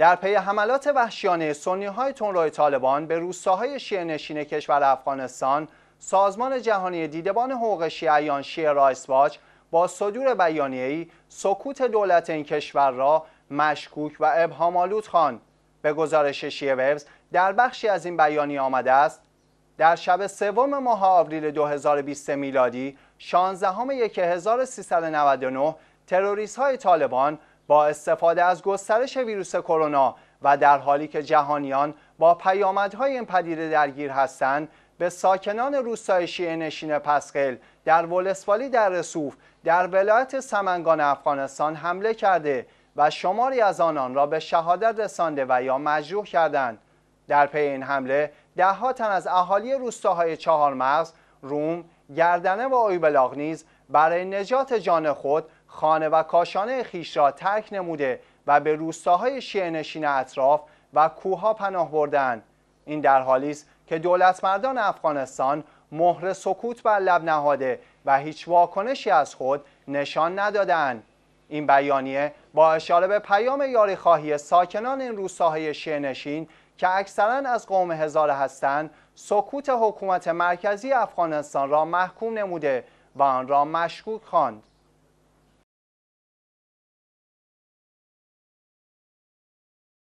در پی حملات وحشیانه سنی های رای طالبان به روستاهای شیعه کشور افغانستان سازمان جهانی دیدبان حقوق شیعیان شیعه رایس واچ با صدور بیانیه‌ای سکوت دولت این کشور را مشکوک و آلود خواند. به گزارش شیعه وبز در بخشی از این بیانیه آمده است در شب سوم ماه آوریل 2020 میلادی 16 همه 1399 تروریست های طالبان با استفاده از گسترش ویروس کرونا و در حالی که جهانیان با پیامدهای این پدیده درگیر هستند به ساکنان روستای شیعه نشین پسقل در ولسوالی در رسوف در ولایت سمنگان افغانستان حمله کرده و شماری از آنان را به شهادت رسانده و یا مجروح کردند در پی این حمله دهها تن از اهالی روستاهای چهارمغز روم گردنه و اویبلاغ نیز برای نجات جان خود خانه و کاشانه خیش را ترک نموده و به روستاهای نشین اطراف و کوهها پناه بردن این در حالی است که دولت مردان افغانستان مهر سکوت بر لب نهاده و هیچ واکنشی از خود نشان ندادن این بیانیه با اشاره به پیام یاری خواهی ساکنان این روستاهای نشین که اکثرا از قوم هزار هستند سکوت حکومت مرکزی افغانستان را محکوم نموده و آن را مشکوک خواند